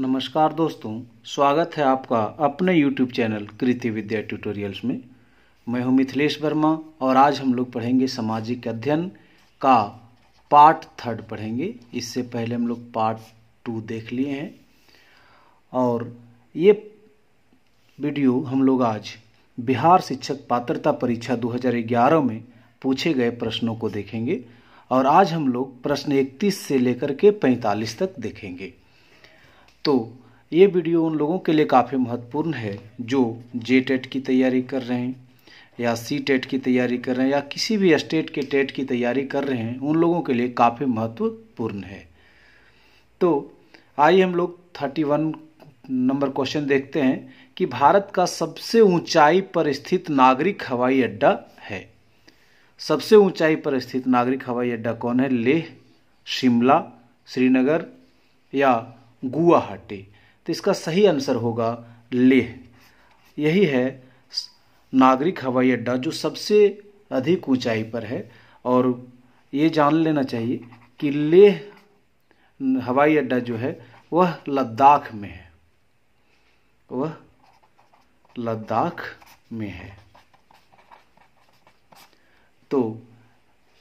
नमस्कार दोस्तों स्वागत है आपका अपने YouTube channel Kriti Vidya tutorials में मैं हूं मिथिलेश वर्मा और आज हम लोग पढ़ेंगे सामाजिक अध्ययन का पार्ट थर्ड पढ़ेंगे इससे पहले हम लोग पार्ट टू देख लिए हैं और ये वीडियो हम लोग आज बिहार शिक्षक पात्रता परीक्षा 2011 में पूछे गए प्रश्नों को देखेंगे और आज हम लोग प्रश्न 31 से लेकर के 45 तक देखेंगे तो ये वीडियो उन लोगों के लिए काफ़ी महत्वपूर्ण है जो जे टेट की तैयारी कर रहे हैं या सी टेट की तैयारी कर रहे हैं या किसी भी स्टेट के टेट की तैयारी कर रहे हैं उन लोगों के लिए काफ़ी महत्वपूर्ण है तो आइए हम लोग थर्टी वन नंबर क्वेश्चन देखते हैं कि भारत का सबसे ऊंचाई पर स्थित नागरिक हवाई अड्डा है सबसे ऊंचाई पर स्थित नागरिक हवाई अड्डा कौन है लेह शिमला श्रीनगर या गुवाहाटी तो इसका सही आंसर होगा लेह यही है नागरिक हवाई अड्डा जो सबसे अधिक ऊंचाई पर है और ये जान लेना चाहिए कि लेह हवाई अड्डा जो है वह लद्दाख में है वह लद्दाख में है तो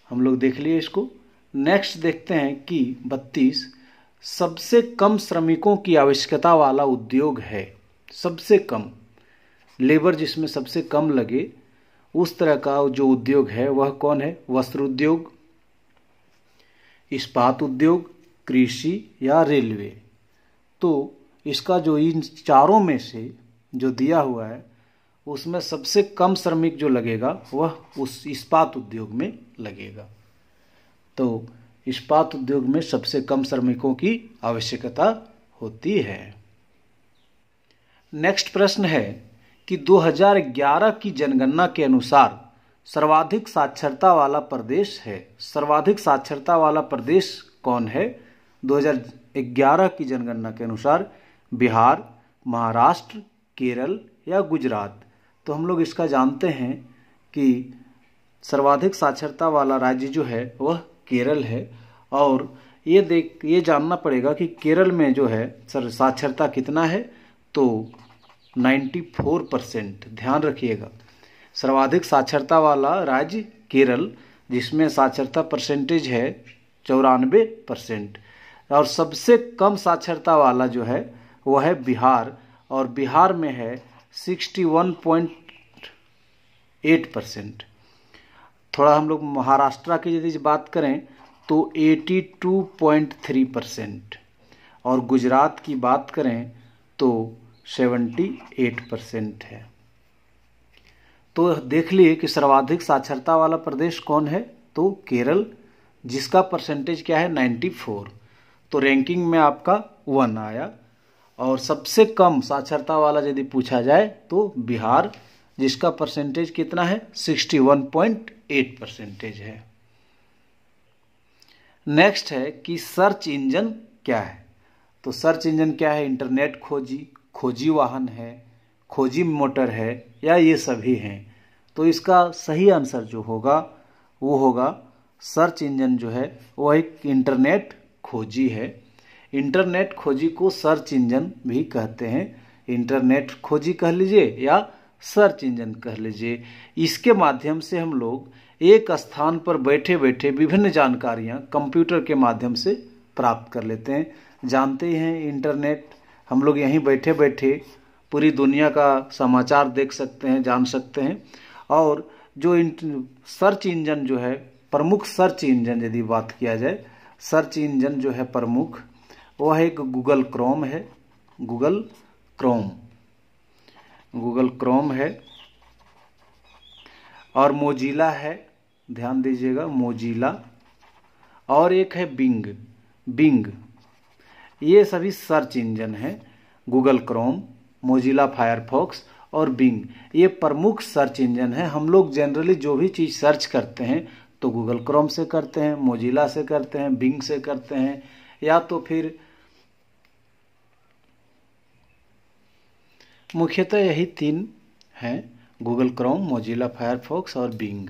हम लोग देख लिए इसको नेक्स्ट देखते हैं कि बत्तीस सबसे कम श्रमिकों की आवश्यकता वाला उद्योग है सबसे कम लेबर जिसमें सबसे कम लगे उस तरह का जो उद्योग है वह कौन है वस्त्र उद्योग इस्पात उद्योग कृषि या रेलवे तो इसका जो इन चारों में से जो दिया हुआ है उसमें सबसे कम श्रमिक जो लगेगा वह उस इस्पात उद्योग में लगेगा तो इस्पात उद्योग में सबसे कम श्रमिकों की आवश्यकता होती है नेक्स्ट प्रश्न है कि 2011 की जनगणना के अनुसार सर्वाधिक साक्षरता वाला प्रदेश है सर्वाधिक साक्षरता वाला प्रदेश कौन है 2011 की जनगणना के अनुसार बिहार महाराष्ट्र केरल या गुजरात तो हम लोग इसका जानते हैं कि सर्वाधिक साक्षरता वाला राज्य जो है वह केरल है और ये देख ये जानना पड़ेगा कि केरल में जो है सर साक्षरता कितना है तो 94 परसेंट ध्यान रखिएगा सर्वाधिक साक्षरता वाला राज्य केरल जिसमें साक्षरता परसेंटेज है चौरानवे परसेंट और सबसे कम साक्षरता वाला जो है वह है बिहार और बिहार में है 61.8 परसेंट थोड़ा हम लोग महाराष्ट्र की यदि बात करें तो 82.3 परसेंट और गुजरात की बात करें तो 78 परसेंट है तो देख लिए कि सर्वाधिक साक्षरता वाला प्रदेश कौन है तो केरल जिसका परसेंटेज क्या है 94 तो रैंकिंग में आपका वन आया और सबसे कम साक्षरता वाला यदि पूछा जाए तो बिहार जिसका परसेंटेज कितना है 61.8 परसेंटेज है नेक्स्ट है कि सर्च इंजन क्या है तो सर्च इंजन क्या है इंटरनेट खोजी खोजी वाहन है खोजी मोटर है या ये सभी हैं तो इसका सही आंसर जो होगा वो होगा सर्च इंजन जो है वह एक इंटरनेट खोजी है इंटरनेट खोजी को सर्च इंजन भी कहते हैं इंटरनेट खोजी कह लीजिए या सर्च इंजन कह लीजिए इसके माध्यम से हम लोग एक स्थान पर बैठे बैठे विभिन्न जानकारियां कंप्यूटर के माध्यम से प्राप्त कर लेते हैं जानते हैं इंटरनेट हम लोग यहीं बैठे बैठे पूरी दुनिया का समाचार देख सकते हैं जान सकते हैं और जो सर्च इंजन जो है प्रमुख सर्च इंजन यदि बात किया जाए सर्च इंजन जो है प्रमुख वह एक गूगल क्रोम है गूगल क्रोम गूगल क्रोम है और मोजिला है ध्यान दीजिएगा मोजिला और एक है बिंग बिंग ये सभी सर्च इंजन हैं गूगल क्रोम मोजिला फायरफॉक्स और बिंग ये प्रमुख सर्च इंजन है हम लोग जनरली जो भी चीज़ सर्च करते हैं तो गूगल क्रोम से करते हैं मोजिला से करते हैं बिंग से करते हैं या तो फिर मुख्यतः यही तीन हैं गूगल क्रोम मोजिला फायरफॉक्स और बिंग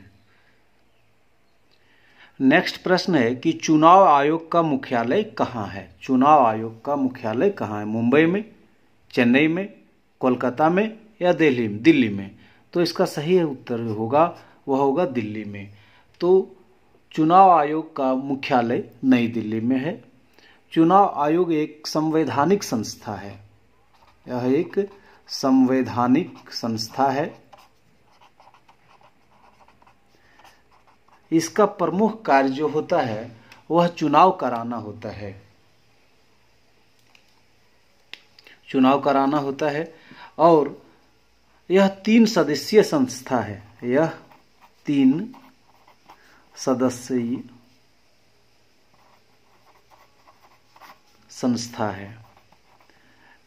नेक्स्ट प्रश्न है कि चुनाव आयोग का मुख्यालय कहाँ है चुनाव आयोग का मुख्यालय कहाँ है मुंबई में चेन्नई में कोलकाता में या दिल्ली में दिल्ली में तो इसका सही उत्तर होगा वह होगा दिल्ली में तो चुनाव आयोग का मुख्यालय नई दिल्ली में है चुनाव आयोग एक संवैधानिक संस्था है यह एक संवैधानिक संस्था है इसका प्रमुख कार्य जो होता है वह चुनाव कराना होता है चुनाव कराना होता है और यह तीन सदस्यीय संस्था है यह तीन सदस्यीय संस्था है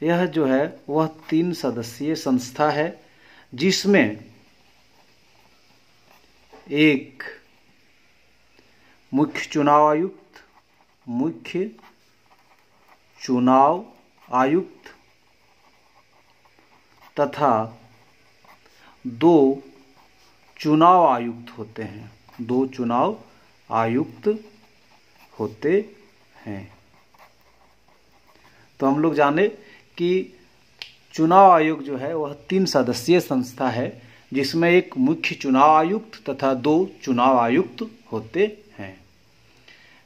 यह जो है वह तीन सदस्यीय संस्था है जिसमें एक मुख्य चुनाव आयुक्त मुख्य चुनाव आयुक्त तथा दो चुनाव आयुक्त होते हैं दो चुनाव आयुक्त होते हैं तो हम लोग जाने कि चुनाव आयोग जो है वह तीन सदस्यीय संस्था है जिसमें एक मुख्य चुनाव आयुक्त तथा दो चुनाव आयुक्त होते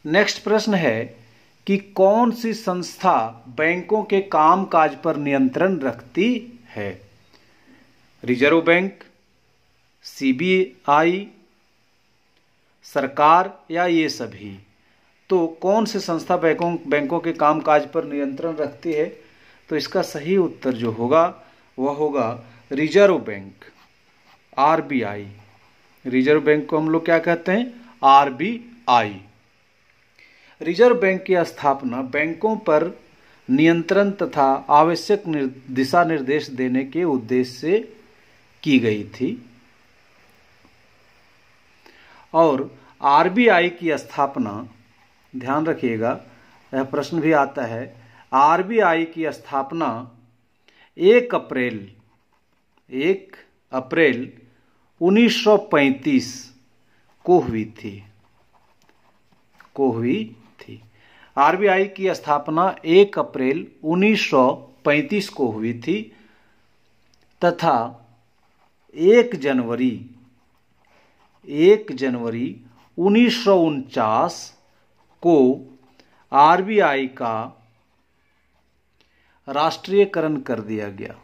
नेक्स्ट प्रश्न है कि कौन सी संस्था बैंकों के कामकाज पर नियंत्रण रखती है रिजर्व बैंक सीबीआई सरकार या ये सभी तो कौन सी संस्था बैंकों बैंकों के कामकाज पर नियंत्रण रखती है तो इसका सही उत्तर जो होगा वह होगा reserve bank RBI reserve bank को हम लोग क्या कहते हैं आरबीआई रिजर्व बैंक की स्थापना बैंकों पर नियंत्रण तथा आवश्यक दिशा निर्देश देने के उद्देश्य से की गई थी और आरबीआई की स्थापना ध्यान रखिएगा यह प्रश्न भी आता है आरबीआई की स्थापना एक अप्रैल एक अप्रैल 1935 को हुई थी को हुई थी आरबीआई की स्थापना 1 अप्रैल 1935 को हुई थी तथा 1 जनवरी 1 जनवरी उन्नीस को आरबीआई का राष्ट्रीयकरण कर दिया गया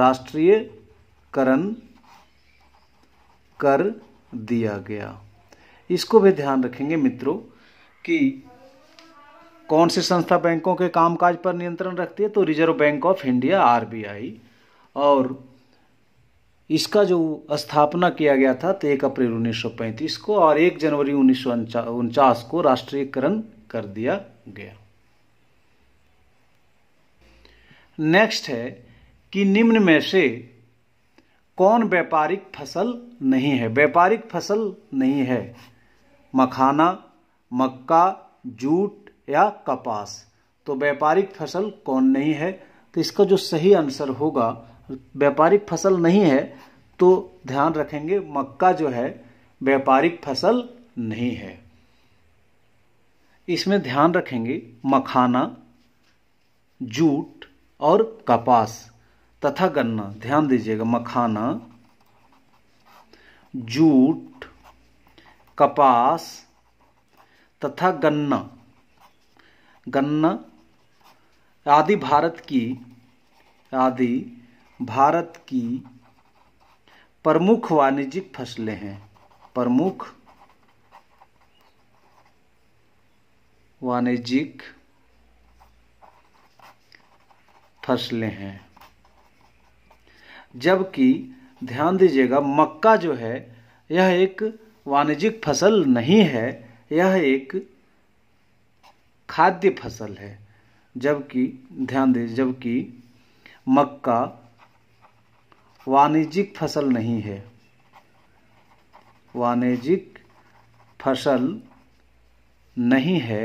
राष्ट्रीयकरण कर दिया गया इसको भी ध्यान रखेंगे मित्रों कि कौन सी संस्था बैंकों के कामकाज पर नियंत्रण रखती है तो reserve bank of India RBI और इसका जो स्थापना किया गया था तो एक अप्रैल उन्नीस को और एक जनवरी उन्नीस उनचास को राष्ट्रीयकरण कर दिया गया नेक्स्ट है कि निम्न में से कौन व्यापारिक फसल नहीं है व्यापारिक फसल नहीं है मखाना मक्का जूट या कपास तो व्यापारिक फसल कौन नहीं है तो इसका जो सही आंसर होगा व्यापारिक फसल नहीं है तो ध्यान रखेंगे मक्का जो है व्यापारिक फसल नहीं है इसमें ध्यान रखेंगे मखाना जूट और कपास तथा गन्ना ध्यान दीजिएगा मखाना जूट कपास तथा गन्ना गन्ना आदि भारत की आदि भारत की प्रमुख वाणिज्यिक फसलें हैं प्रमुख वाणिज्यिक फसलें हैं जबकि ध्यान दीजिएगा मक्का जो है यह एक वाणिज्यिक फसल नहीं है यह एक खाद्य फसल है जबकि ध्यान दें जबकि मक्का वाणिज्यिक फसल नहीं है वाणिज्यिक फसल नहीं है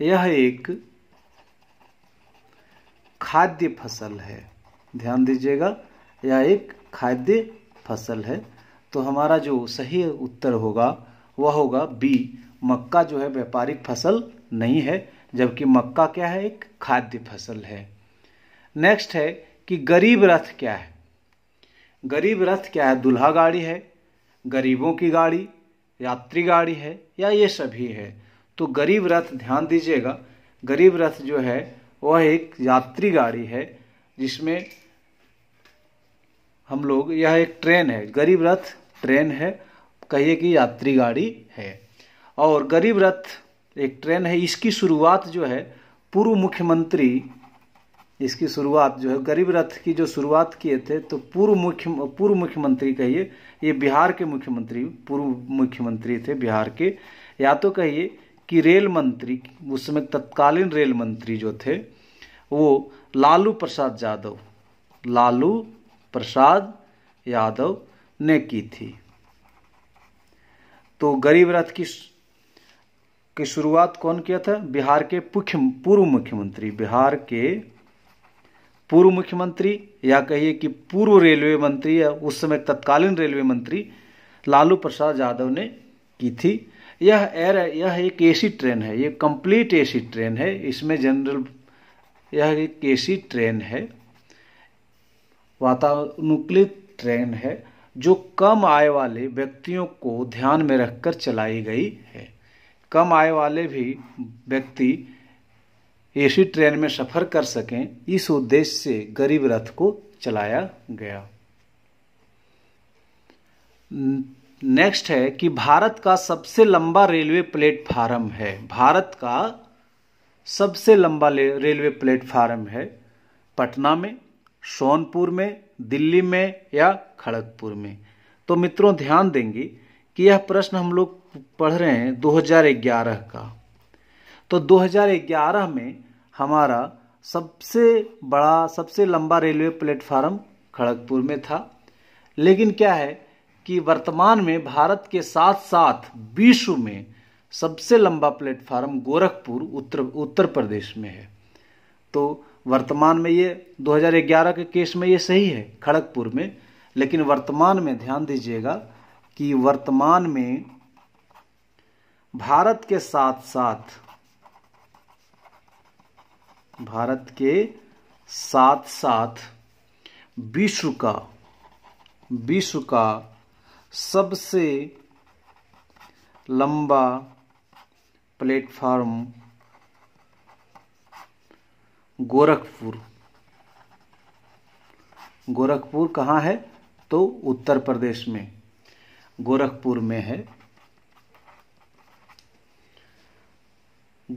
यह एक खाद्य फसल है ध्यान दीजिएगा यह एक खाद्य फसल है तो हमारा जो सही उत्तर होगा वह होगा बी मक्का जो है व्यापारिक फसल नहीं है जबकि मक्का क्या है एक खाद्य फसल है नेक्स्ट है कि गरीब रथ क्या है गरीब रथ क्या है दुल्हा गाड़ी है गरीबों की गाड़ी यात्री गाड़ी है या ये सभी है तो गरीब रथ ध्यान दीजिएगा गरीब रथ जो है वह एक यात्री गाड़ी है जिसमें हम लोग यह एक ट्रेन है गरीब रथ ट्रेन है कहिए कि यात्री गाड़ी है और गरीब रथ एक ट्रेन है इसकी शुरुआत जो है पूर्व मुख्यमंत्री इसकी शुरुआत जो है गरीब रथ की जो शुरुआत किए थे तो पूर्व मुख्य पूर्व मुख्यमंत्री कहिए ये बिहार के मुख्यमंत्री पूर्व मुख्यमंत्री थे बिहार के या तो कहिए कि रेल मंत्री उस समय तत्कालीन रेल मंत्री जो थे वो लालू प्रसाद यादव लालू प्रसाद यादव ने की थी तो गरीब रथ की की शुरुआत कौन किया था बिहार के पूर्व मुख्यमंत्री बिहार के पूर्व मुख्यमंत्री या कहिए कि पूर्व रेलवे मंत्री या उस समय तत्कालीन रेलवे मंत्री लालू प्रसाद यादव ने की थी यह एयर यह एक एसी ट्रेन है यह कंप्लीट एसी ट्रेन है इसमें जनरल यह एक एसी ट्रेन है वातानुकूलित ट्रेन है जो कम आय वाले व्यक्तियों को ध्यान में रखकर चलाई गई है कम आय वाले भी व्यक्ति एसी ट्रेन में सफ़र कर सकें इस उद्देश्य से गरीब रथ को चलाया गया नेक्स्ट है कि भारत का सबसे लंबा रेलवे प्लेटफार्म है भारत का सबसे लंबा रेलवे प्लेटफार्म है पटना में सोनपुर में दिल्ली में या खड़गपुर में तो मित्रों ध्यान देंगे कि यह प्रश्न हम लोग पढ़ रहे हैं 2011 का तो 2011 में हमारा सबसे बड़ा सबसे लंबा रेलवे प्लेटफार्म खड़गपुर में था लेकिन क्या है कि वर्तमान में भारत के साथ साथ विश्व में सबसे लंबा प्लेटफार्म गोरखपुर उत्तर उत्तर प्रदेश में है तो वर्तमान में ये 2011 के केस में ये सही है खड़गपुर में लेकिन वर्तमान में ध्यान दीजिएगा कि वर्तमान में भारत के साथ साथ भारत के साथ साथ विश्व का विश्व का सबसे लंबा प्लेटफॉर्म गोरखपुर गोरखपुर कहाँ है तो उत्तर प्रदेश में गोरखपुर में है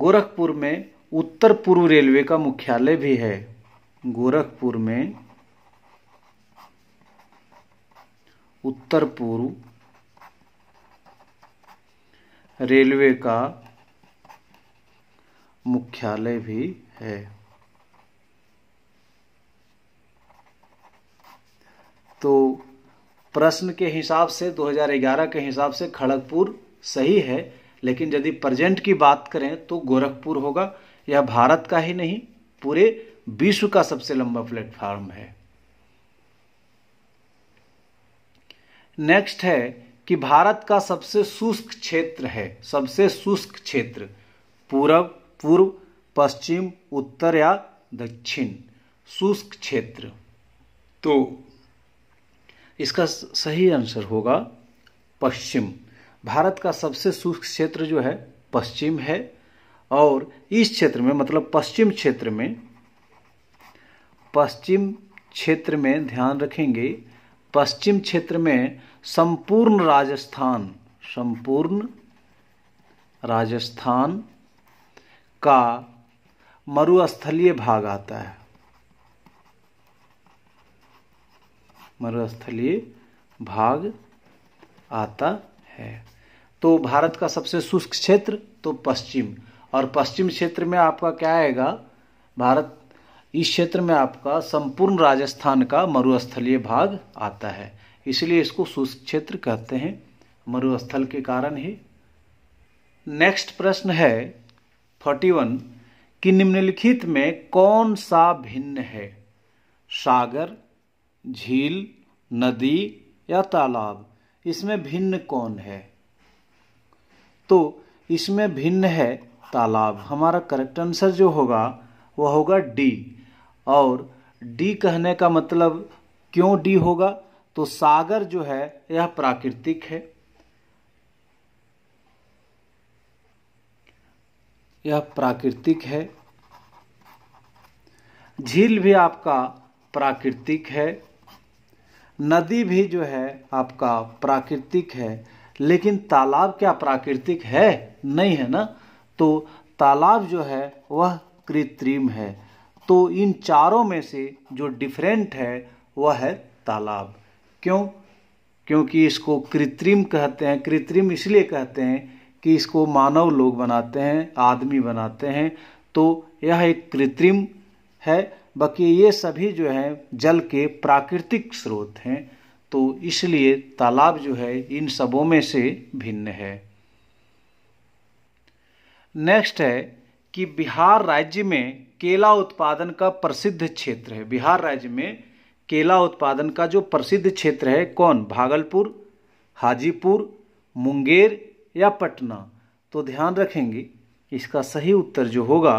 गोरखपुर में उत्तर पूर्व रेलवे का मुख्यालय भी है गोरखपुर में उत्तर पूर्व रेलवे का मुख्यालय भी है तो प्रश्न के हिसाब से 2011 के हिसाब से खड़गपुर सही है लेकिन यदि प्रजेंट की बात करें तो गोरखपुर होगा यह भारत का ही नहीं पूरे विश्व का सबसे लंबा प्लेटफॉर्म है नेक्स्ट है कि भारत का सबसे शुष्क क्षेत्र है सबसे शुष्क क्षेत्र पूरब पूर्व पश्चिम उत्तर या दक्षिण शुष्क क्षेत्र तो इसका सही आंसर होगा पश्चिम भारत का सबसे शुष्क क्षेत्र जो है पश्चिम है और इस क्षेत्र में मतलब पश्चिम क्षेत्र में पश्चिम क्षेत्र में ध्यान रखेंगे पश्चिम क्षेत्र में संपूर्ण राजस्थान संपूर्ण राजस्थान का मरुस्थलीय भाग आता है मरुस्थलीय भाग आता है तो भारत का सबसे शुष्क क्षेत्र तो पश्चिम और पश्चिम क्षेत्र में आपका क्या आएगा भारत इस क्षेत्र में आपका संपूर्ण राजस्थान का मरुस्थलीय भाग आता है इसलिए इसको शुष्क क्षेत्र कहते हैं मरुस्थल के कारण ही नेक्स्ट प्रश्न है फोर्टी वन कि निम्नलिखित में कौन सा भिन्न है सागर झील नदी या तालाब इसमें भिन्न कौन है तो इसमें भिन्न है तालाब हमारा करेक्ट आंसर जो होगा वह होगा डी और डी कहने का मतलब क्यों डी होगा तो सागर जो है यह प्राकृतिक है यह प्राकृतिक है झील भी आपका प्राकृतिक है नदी भी जो है आपका प्राकृतिक है लेकिन तालाब क्या प्राकृतिक है नहीं है ना तो तालाब जो है वह कृत्रिम है तो इन चारों में से जो डिफरेंट है वह है तालाब क्यों क्योंकि इसको कृत्रिम कहते हैं कृत्रिम इसलिए कहते हैं कि इसको मानव लोग बनाते हैं आदमी बनाते हैं तो यह एक कृत्रिम है बाकी ये सभी जो हैं जल के प्राकृतिक स्रोत हैं तो इसलिए तालाब जो है इन सबों में से भिन्न है नेक्स्ट है कि बिहार राज्य में केला उत्पादन का प्रसिद्ध क्षेत्र है बिहार राज्य में केला उत्पादन का जो प्रसिद्ध क्षेत्र है कौन भागलपुर हाजीपुर मुंगेर या पटना तो ध्यान रखेंगे इसका सही उत्तर जो होगा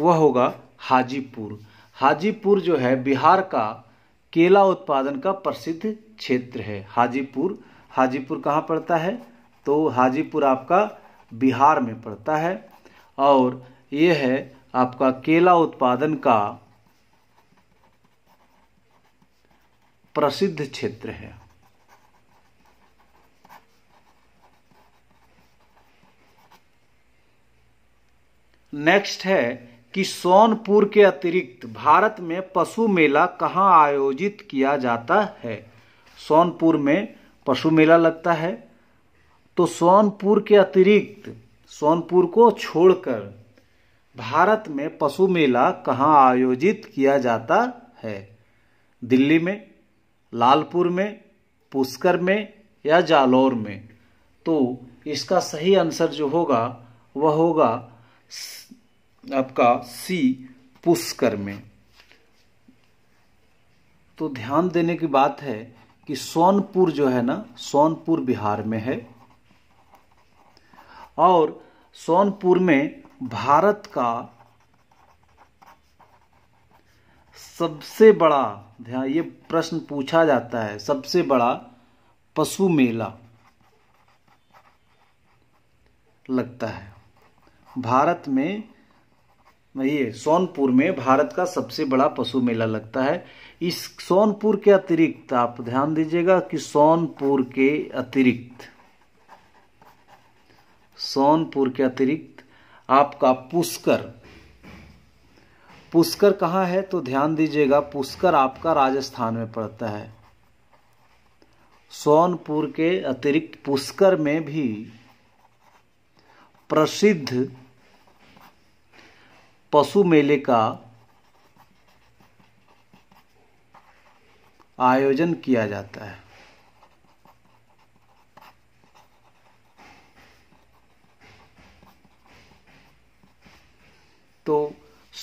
वह होगा हाजीपुर हाजीपुर जो है बिहार का केला उत्पादन का प्रसिद्ध क्षेत्र है हाजीपुर हाजीपुर कहाँ पड़ता है तो हाजीपुर आपका बिहार में पड़ता है और ये है आपका केला उत्पादन का प्रसिद्ध क्षेत्र है नेक्स्ट है कि सोनपुर के अतिरिक्त भारत में पशु मेला कहाँ आयोजित किया जाता है सोनपुर में पशु मेला लगता है तो सोनपुर के अतिरिक्त सोनपुर को छोड़कर भारत में पशु मेला कहाँ आयोजित किया जाता है दिल्ली में लालपुर में पुष्कर में या जालौर में तो इसका सही आंसर जो होगा वह होगा आपका सी पुष्कर में तो ध्यान देने की बात है कि सोनपुर जो है ना सोनपुर बिहार में है और सोनपुर में भारत का सबसे बड़ा ध्यान ये प्रश्न पूछा जाता है सबसे बड़ा पशु मेला लगता है भारत में ये सोनपुर में भारत का सबसे बड़ा पशु मेला लगता है इस सोनपुर के अतिरिक्त आप ध्यान दीजिएगा कि सोनपुर के अतिरिक्त सोनपुर के अतिरिक्त आपका पुष्कर पुष्कर कहाँ है तो ध्यान दीजिएगा पुष्कर आपका राजस्थान में पड़ता है सोनपुर के अतिरिक्त पुष्कर में भी प्रसिद्ध पशु मेले का आयोजन किया जाता है तो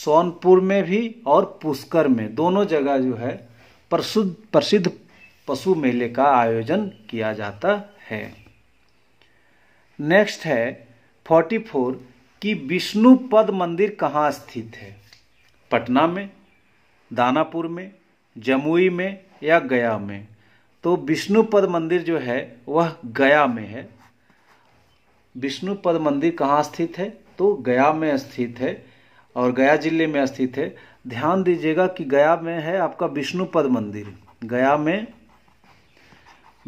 सोनपुर में भी और पुष्कर में दोनों जगह जो है प्रसिद्ध प्रसिद्ध पशु मेले का आयोजन किया जाता है नेक्स्ट है 44 कि विष्णु पद मंदिर कहाँ स्थित है पटना में दानापुर में जमुई में या गया में तो विष्णुपद मंदिर जो है वह गया में है विष्णु पद मंदिर कहाँ स्थित है तो गया में स्थित है और गया जिले में स्थित है ध्यान दीजिएगा कि गया में है आपका विष्णुपद मंदिर गया में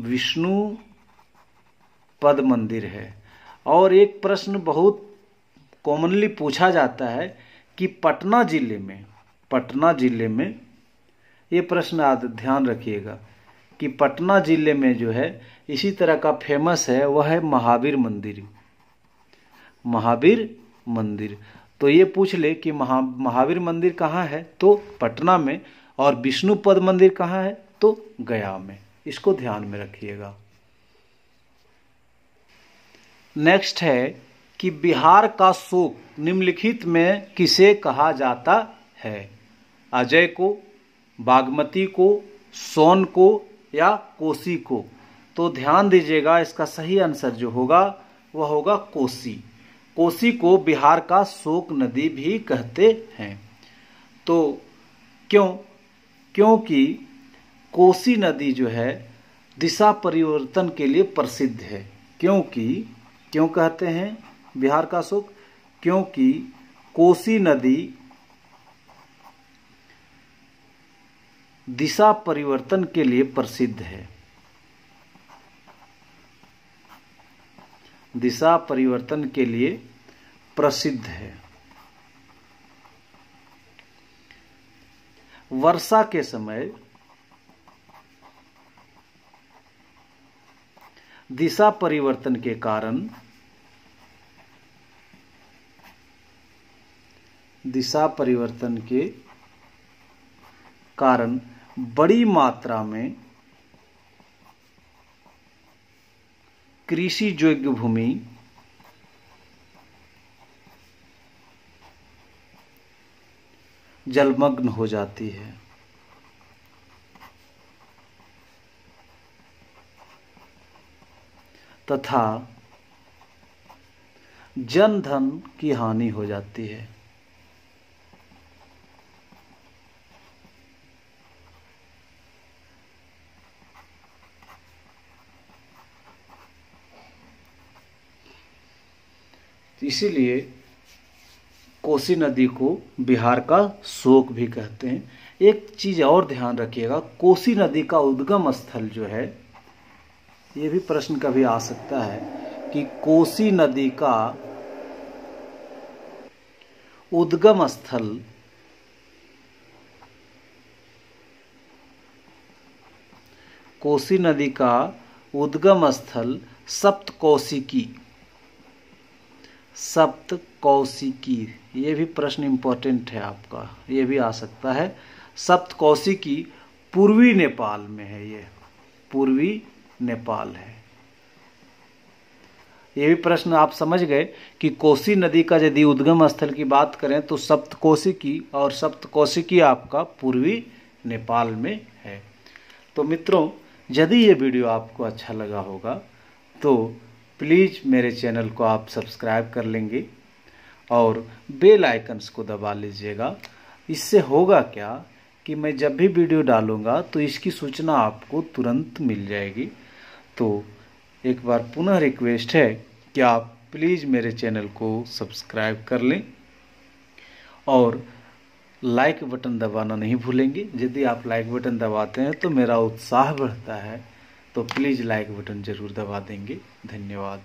विष्णु पद मंदिर है और एक प्रश्न बहुत कॉमनली पूछा जाता है कि पटना जिले में पटना जिले में ये प्रश्न आज ध्यान रखिएगा कि पटना जिले में जो है इसी तरह का फेमस है वह है महावीर मंदिर महावीर मंदिर तो ये पूछ ले कि महा महावीर मंदिर कहाँ है तो पटना में और विष्णुपद मंदिर कहाँ है तो गया में इसको ध्यान में रखिएगा नेक्स्ट है कि बिहार का शोक निम्नलिखित में किसे कहा जाता है अजय को बागमती को सोन को या कोसी को तो ध्यान दीजिएगा इसका सही आंसर जो होगा वह होगा कोसी कोसी को बिहार का शोक नदी भी कहते हैं तो क्यों क्योंकि कोसी नदी जो है दिशा परिवर्तन के लिए प्रसिद्ध है क्योंकि क्यों कहते हैं बिहार का सुख क्योंकि कोसी नदी दिशा परिवर्तन के लिए प्रसिद्ध है दिशा परिवर्तन के लिए प्रसिद्ध है वर्षा के समय दिशा परिवर्तन के कारण दिशा परिवर्तन के कारण बड़ी मात्रा में कृषि योग्य भूमि जलमग्न हो जाती है तथा जनधन की हानि हो जाती है तो इसीलिए कोसी नदी को बिहार का शोक भी कहते हैं एक चीज़ और ध्यान रखिएगा कोसी नदी का उद्गम स्थल जो है ये भी प्रश्न कभी आ सकता है कि कोसी नदी का उद्गम स्थल कोसी नदी का उद्गम स्थल सप्त कोसी की सप्त कौशिकी ये भी प्रश्न इम्पोर्टेंट है आपका ये भी आ सकता है सप्त कौशिकी पूर्वी नेपाल में है ये पूर्वी नेपाल है ये भी प्रश्न आप समझ गए कि कोसी नदी का यदि उद्गम स्थल की बात करें तो सप्त कौशिकी और सप्त कौशिकी आपका पूर्वी नेपाल में है तो मित्रों यदि ये वीडियो आपको अच्छा लगा होगा तो प्लीज़ मेरे चैनल को आप सब्सक्राइब कर लेंगे और बेल आइकन्स को दबा लीजिएगा इससे होगा क्या कि मैं जब भी वीडियो डालूँगा तो इसकी सूचना आपको तुरंत मिल जाएगी तो एक बार पुनः रिक्वेस्ट है कि आप प्लीज़ मेरे चैनल को सब्सक्राइब कर लें और लाइक बटन दबाना नहीं भूलेंगे यदि आप लाइक बटन दबाते हैं तो मेरा उत्साह बढ़ता है तो प्लीज़ लाइक बटन ज़रूर दबा देंगे धन्यवाद